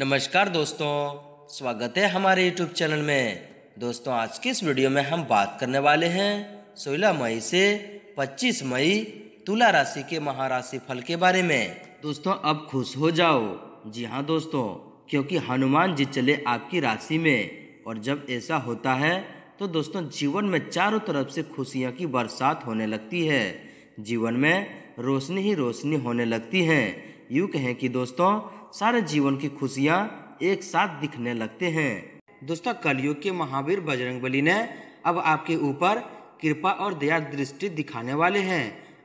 नमस्कार दोस्तों स्वागत है हमारे यूट्यूब चैनल में दोस्तों आज की इस वीडियो में हम बात करने वाले हैं सोलह मई से 25 मई तुला राशि के महाराशि फल के बारे में दोस्तों अब खुश हो जाओ जी हाँ दोस्तों क्योंकि हनुमान जी चले आपकी राशि में और जब ऐसा होता है तो दोस्तों जीवन में चारों तरफ से खुशियाँ की बरसात होने लगती है जीवन में रोशनी ही रोशनी होने लगती है यूँ कहें कि दोस्तों सारे जीवन की खुशियाँ एक साथ दिखने लगते हैं दोस्तों कलयुग के महावीर बजरंगबली ने अब आपके ऊपर कृपा और दया दृष्टि दिखाने वाले हैं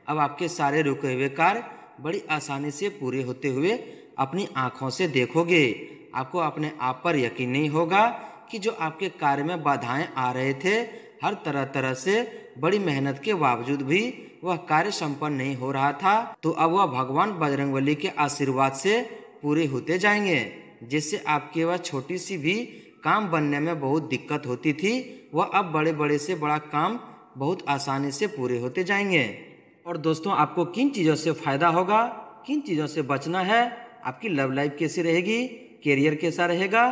अब आपके सारे रुके हुए कार्य बड़ी आसानी से पूरे होते हुए अपनी आँखों से देखोगे आपको अपने आप पर यकीन नहीं होगा कि जो आपके कार्य में बाधाएं आ रहे थे हर तरह तरह से बड़ी मेहनत के बावजूद भी वह कार्य संपन्न नहीं हो रहा था तो अब वह भगवान बजरंगबली के आशीर्वाद से पूरे होते जाएंगे जिससे आपके वह छोटी सी भी काम बनने में बहुत दिक्कत होती थी वह अब बड़े बड़े से बड़ा काम बहुत आसानी से पूरे होते जाएंगे और दोस्तों आपको किन चीज़ों से फ़ायदा होगा किन चीज़ों से बचना है आपकी लव लाइफ कैसी रहेगी करियर कैसा रहेगा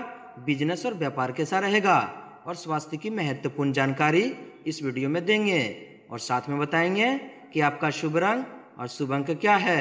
बिजनेस और व्यापार कैसा रहेगा और स्वास्थ्य की महत्वपूर्ण जानकारी इस वीडियो में देंगे और साथ में बताएंगे कि आपका शुभ रंग और शुभ अंक क्या है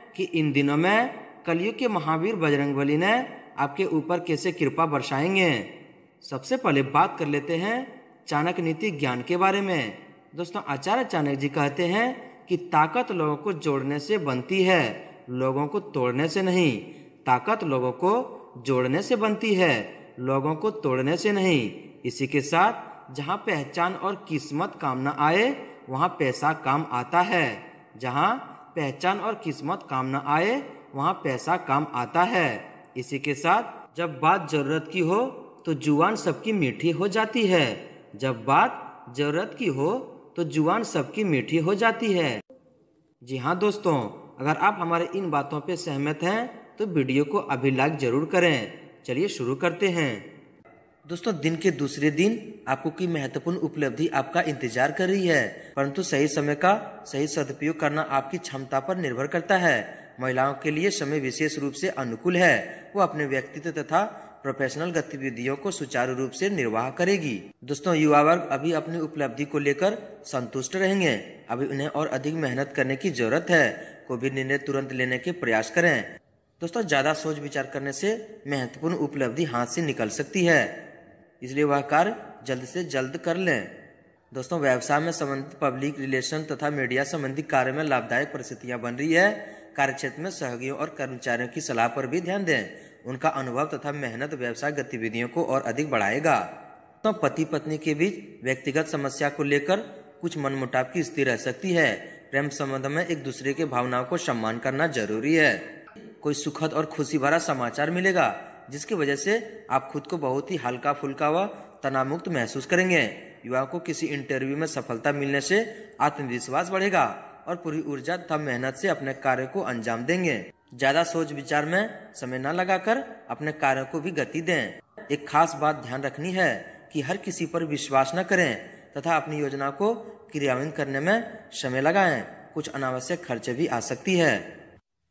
कि इन दिनों में कलयुग के महावीर बजरंगबली ने आपके ऊपर कैसे कृपा बरसाएंगे सबसे पहले बात कर लेते हैं चाणक नीति ज्ञान के बारे में दोस्तों आचार्य चाणक जी कहते हैं कि ताकत लोगों को जोड़ने से बनती है लोगों को तोड़ने से नहीं ताकत लोगों को जोड़ने से बनती है लोगों को तोड़ने से नहीं इसी के साथ जहाँ पहचान और किस्मत काम न आए वहाँ पैसा काम आता है जहाँ पहचान और किस्मत काम न आए वहाँ पैसा काम आता है इसी के साथ जब बात जरूरत की हो तो जुआन सबकी मीठी हो जाती है जब बात जरूरत की हो तो जुआन सबकी मीठी हो जाती है जी हाँ दोस्तों अगर आप हमारे इन बातों पर सहमत हैं तो वीडियो को अभी लाइक ज़रूर करें चलिए शुरू करते हैं दोस्तों दिन के दूसरे दिन आपको की महत्वपूर्ण उपलब्धि आपका इंतजार कर रही है परंतु सही समय का सही सदुपयोग करना आपकी क्षमता पर निर्भर करता है महिलाओं के लिए समय विशेष रूप से अनुकूल है वो अपने व्यक्तित्व तथा प्रोफेशनल गतिविधियों को सुचारू रूप से निर्वाह करेगी दोस्तों युवा वर्ग अभी अपनी उपलब्धि को लेकर संतुष्ट रहेंगे अभी उन्हें और अधिक मेहनत करने की जरूरत है को भी निर्णय तुरंत लेने के प्रयास करें दोस्तों ज्यादा सोच विचार करने से महत्वपूर्ण उपलब्धि हाथ से निकल सकती है इसलिए वह कार्य जल्द से जल्द कर लें दोस्तों व्यवसाय में संबंधित पब्लिक रिलेशन तथा मीडिया संबंधी कार्य में लाभदायक परिस्थितियाँ बन रही है कार्यक्षेत्र में सहयोगियों और कर्मचारियों की सलाह पर भी ध्यान दें उनका अनुभव तथा मेहनत व्यवसाय गतिविधियों को और अधिक बढ़ाएगा तो पति पत्नी के बीच व्यक्तिगत समस्या को लेकर कुछ मनमुटाव की स्थिति रह सकती है प्रेम संबंध में एक दूसरे के भावनाओं को सम्मान करना जरूरी है कोई सुखद और खुशी भरा समाचार मिलेगा जिसकी वजह से आप खुद को बहुत ही हल्का फुल्का व तनावमुक्त महसूस करेंगे युवाओं को किसी इंटरव्यू में सफलता मिलने से आत्मविश्वास बढ़ेगा और पूरी ऊर्जा तथा मेहनत से अपने कार्य को अंजाम देंगे ज्यादा सोच विचार में समय न लगाकर अपने कार्यों को भी गति दें एक खास बात ध्यान रखनी है कि हर किसी पर विश्वास न करें तथा अपनी योजना को क्रियान्वित करने में समय लगाएं कुछ अनावश्यक खर्चे भी आ सकती है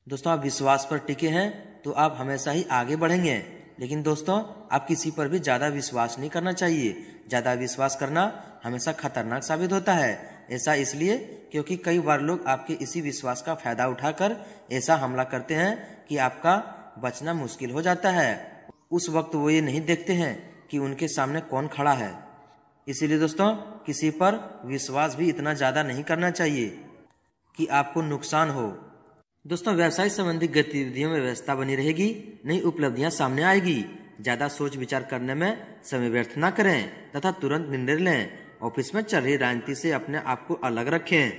दोस्तों आप विश्वास पर टिके हैं तो आप हमेशा ही आगे बढ़ेंगे लेकिन दोस्तों आप किसी पर भी ज़्यादा विश्वास नहीं करना चाहिए ज़्यादा विश्वास करना हमेशा खतरनाक साबित होता है ऐसा इसलिए क्योंकि कई बार लोग आपके इसी विश्वास का फायदा उठाकर ऐसा हमला करते हैं कि आपका बचना मुश्किल हो जाता है उस वक्त वो ये नहीं देखते हैं कि उनके सामने कौन खड़ा है इसीलिए दोस्तों किसी पर विश्वास भी इतना ज़्यादा नहीं करना चाहिए कि आपको नुकसान हो दोस्तों व्यवसाय संबंधी गतिविधियों में व्यवस्था बनी रहेगी नई उपलब्धियां सामने आएगी ज्यादा सोच विचार करने में समय व्यर्थ न करें तथा तुरंत निर्णय लें ऑफिस में चल रही राजनीति से अपने आप को अलग रखें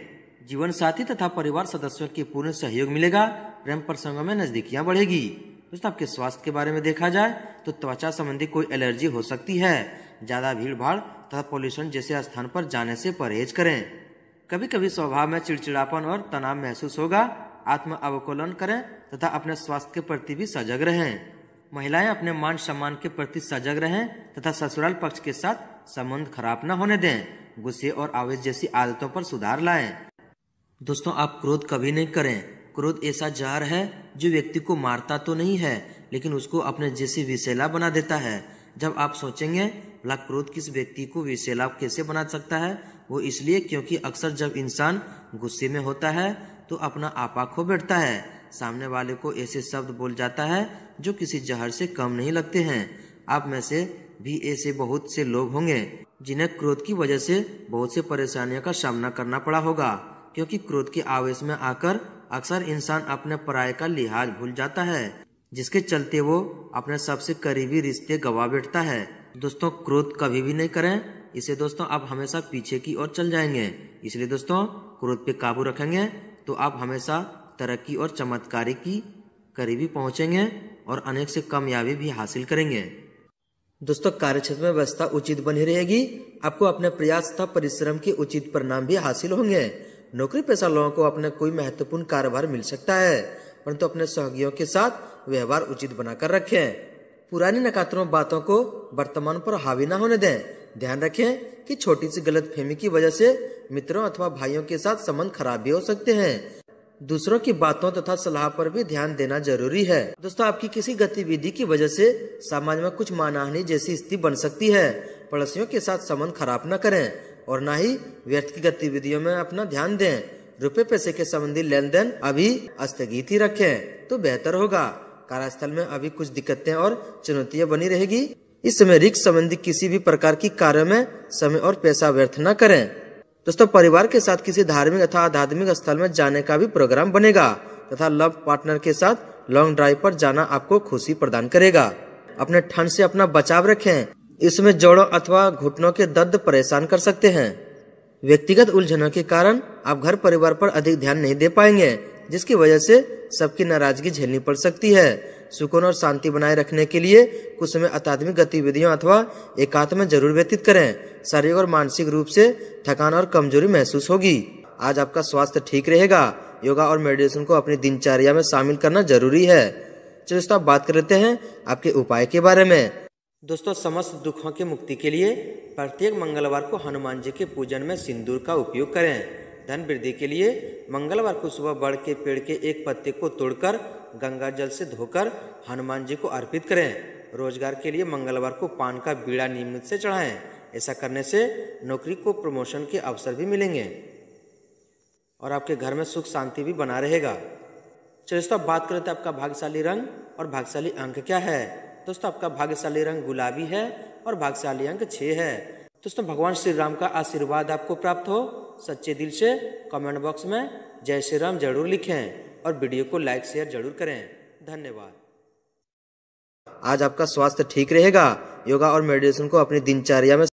जीवन साथी तथा परिवार सदस्यों के पूर्ण सहयोग मिलेगा प्रेम प्रसंगों में नजदीकियां बढ़ेगी दोस्तों आपके स्वास्थ्य के बारे में देखा जाए तो त्वचा संबंधी कोई एलर्जी हो सकती है ज्यादा भीड़ भाड़ तथा पॉल्यूशन जैसे स्थान पर जाने से परहेज करें कभी कभी स्वभाव में चिड़चिड़ापन और तनाव महसूस होगा आत्म अवकोलन करें तथा अपने स्वास्थ्य के प्रति भी सजग रहें महिलाएं अपने मान सम्मान के प्रति सजग रहें तथा ससुराल पक्ष के साथ संबंध खराब न होने दें गुस्से और आवेश जैसी आदतों पर सुधार लाएं दोस्तों आप क्रोध कभी नहीं करें क्रोध ऐसा जहर है जो व्यक्ति को मारता तो नहीं है लेकिन उसको अपने जैसे विशेला बना देता है जब आप सोचेंगे भला क्रोध किस व्यक्ति को विशेला कैसे बना सकता है वो इसलिए क्योंकि अक्सर जब इंसान गुस्से में होता है तो अपना आपा खो बैठता है सामने वाले को ऐसे शब्द बोल जाता है जो किसी जहर से कम नहीं लगते हैं आप में से भी ऐसे बहुत से लोग होंगे जिन्हें क्रोध की वजह से बहुत से परेशानियों का सामना करना पड़ा होगा क्योंकि क्रोध के आवेश में आकर अक्सर इंसान अपने पराये का लिहाज भूल जाता है जिसके चलते वो अपने सबसे करीबी रिश्ते गवा बैठता है दोस्तों क्रोध कभी भी नहीं करें इसे दोस्तों आप हमेशा पीछे की ओर चल जाएंगे इसलिए दोस्तों क्रोध पे काबू रखेंगे तो आप हमेशा तरक्की और चमत्कारी की करीबी पहुंचेंगे और अनेक से कामयाबी भी हासिल करेंगे दोस्तों कार्य क्षेत्र में व्यवस्था उचित बनी रहेगी आपको अपने प्रयास तथा परिश्रम के उचित परिणाम भी हासिल होंगे नौकरी पेशा लोगों को अपने कोई महत्वपूर्ण कारोबार मिल सकता है परंतु अपने सहयोगियों के साथ व्यवहार उचित बनाकर रखें पुरानी नकारात्मक बातों को वर्तमान पर हावी न होने दें ध्यान रखें कि छोटी सी गलत फहमी की वजह से मित्रों अथवा भाइयों के साथ संबंध खराब भी हो सकते हैं दूसरों की बातों तथा सलाह पर भी ध्यान देना जरूरी है दोस्तों आपकी किसी गतिविधि की वजह से समाज में कुछ मानहानि जैसी स्थिति बन सकती है पड़ोसियों के साथ संबंध खराब न करें और न ही व्यर्थ की गतिविधियों में अपना ध्यान दें रुपए पैसे के संबंधी लेन देन अभी स्थगित ही रखें तो बेहतर होगा कार्यस्थल में अभी कुछ दिक्कतें और चुनौतियाँ बनी रहेगी इस समय रिक्स संबंधी किसी भी प्रकार की कार्य में समय और पैसा व्यर्थ न करें दोस्तों परिवार के साथ किसी धार्मिक अथवा आध्यात्मिक स्थल में जाने का भी प्रोग्राम बनेगा तथा लव पार्टनर के साथ लॉन्ग ड्राइव पर जाना आपको खुशी प्रदान करेगा अपने ठंड से अपना बचाव रखें इसमें जोड़ों अथवा घुटनों के दर्द परेशान कर सकते हैं व्यक्तिगत उलझनों के कारण आप घर परिवार पर अधिक ध्यान नहीं दे पाएंगे जिसकी वजह से सबकी नाराजगी झेलनी पड़ सकती है सुकून और शांति बनाए रखने के लिए कुछ समय अत्याधुनिक गतिविधियों अथवा एकात्म में जरूर व्यतीत करें शारीरिक और मानसिक रूप से थकान और कमजोरी महसूस होगी आज आपका स्वास्थ्य ठीक रहेगा योगा और मेडिटेशन को अपनी दिनचर्या में शामिल करना जरूरी है चलो दोस्तों आप बात कर लेते हैं आपके उपाय के बारे में दोस्तों समस्त दुखों की मुक्ति के लिए प्रत्येक मंगलवार को हनुमान जी के पूजन में सिंदूर का उपयोग करें धन वृद्धि के लिए मंगलवार को सुबह बड़ के पेड़ के एक पत्ते को तोड़कर गंगा जल से धोकर हनुमान जी को अर्पित करें रोजगार के लिए मंगलवार को पान का बीड़ा नियमित से चढ़ाएं ऐसा करने से नौकरी को प्रमोशन के अवसर भी मिलेंगे और आपके घर में सुख शांति भी बना रहेगा चलिए बात करें तो आपका भाग्यशाली रंग और भाग्यशाली अंक क्या है दोस्तों आपका भाग्यशाली रंग गुलाबी है और भाग्यशाली अंक छः है दोस्तों भगवान श्री राम का आशीर्वाद आपको प्राप्त हो सच्चे दिल से कमेंट बॉक्स में जय श्री राम जरूर लिखें और वीडियो को लाइक शेयर जरूर करें धन्यवाद आज आपका स्वास्थ्य ठीक रहेगा योगा और मेडिटेशन को अपनी दिनचर्या में